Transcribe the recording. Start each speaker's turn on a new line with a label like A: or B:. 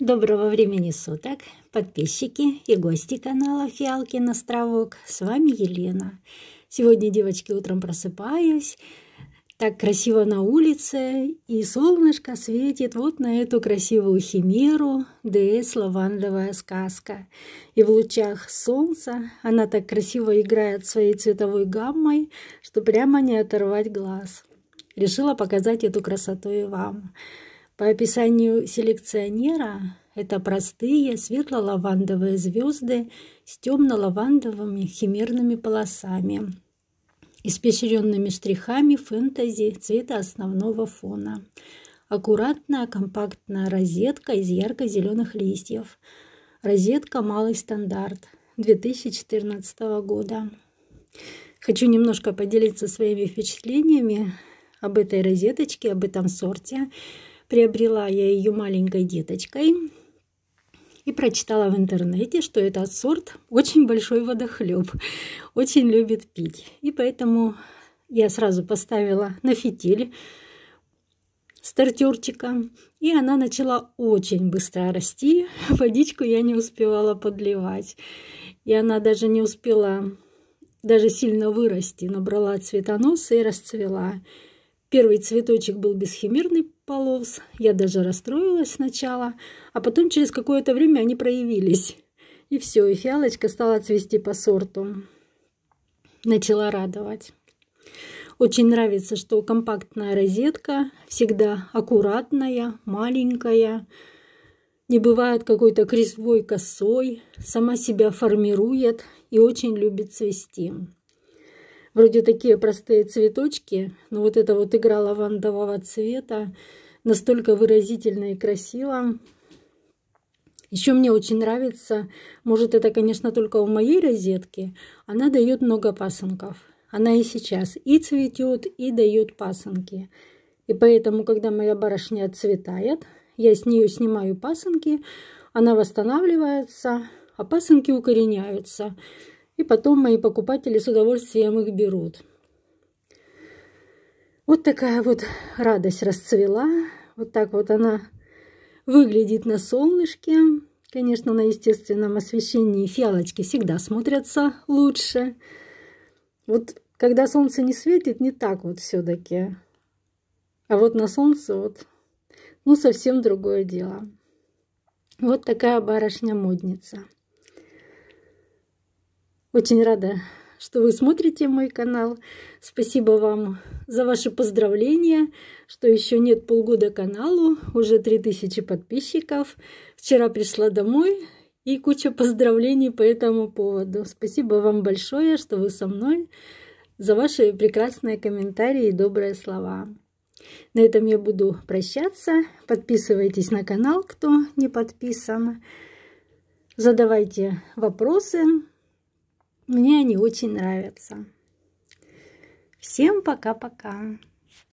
A: Доброго времени суток, подписчики и гости канала Фиалки на Островок. С вами Елена. Сегодня, девочки, утром просыпаюсь. Так красиво на улице, и солнышко светит вот на эту красивую химеру ДС «Лавандовая сказка». И в лучах солнца она так красиво играет своей цветовой гаммой, что прямо не оторвать глаз. Решила показать эту красоту и вам. По описанию селекционера, это простые светло-лавандовые звезды с темно-лавандовыми химерными полосами, испещренными штрихами фэнтези цвета основного фона. Аккуратная компактная розетка из ярко-зеленых листьев. Розетка «Малый стандарт» 2014 года. Хочу немножко поделиться своими впечатлениями об этой розеточке, об этом сорте. Приобрела я ее маленькой деточкой и прочитала в интернете, что этот сорт очень большой водохлеб, очень любит пить. И поэтому я сразу поставила на фитиль стартерчика, и она начала очень быстро расти. Водичку я не успевала подливать, и она даже не успела даже сильно вырасти, набрала цветоносы и расцвела. Первый цветочек был бесхимерный, полос. Я даже расстроилась сначала, а потом через какое-то время они проявились. И все, и фиалочка стала цвести по сорту. Начала радовать. Очень нравится, что компактная розетка всегда аккуратная, маленькая, не бывает какой-то крестовой косой, сама себя формирует и очень любит цвести. Вроде такие простые цветочки, но вот эта вот игра лавандового цвета настолько выразительно и красиво. Еще мне очень нравится, может это, конечно, только у моей розетки, она дает много пасынков. Она и сейчас и цветет, и дает пасынки. И поэтому, когда моя барышня отцветает, я с нее снимаю пасынки, она восстанавливается, а пасынки укореняются. И потом мои покупатели с удовольствием их берут. Вот такая вот радость расцвела. Вот так вот она выглядит на солнышке. Конечно, на естественном освещении фиалочки всегда смотрятся лучше. Вот когда солнце не светит, не так вот все-таки. А вот на солнце вот, ну, совсем другое дело. Вот такая барышня-модница. Очень рада, что вы смотрите мой канал. Спасибо вам за ваши поздравления, что еще нет полгода каналу, уже 3000 подписчиков. Вчера пришла домой и куча поздравлений по этому поводу. Спасибо вам большое, что вы со мной, за ваши прекрасные комментарии и добрые слова. На этом я буду прощаться. Подписывайтесь на канал, кто не подписан. Задавайте вопросы. Мне они очень нравятся. Всем пока-пока.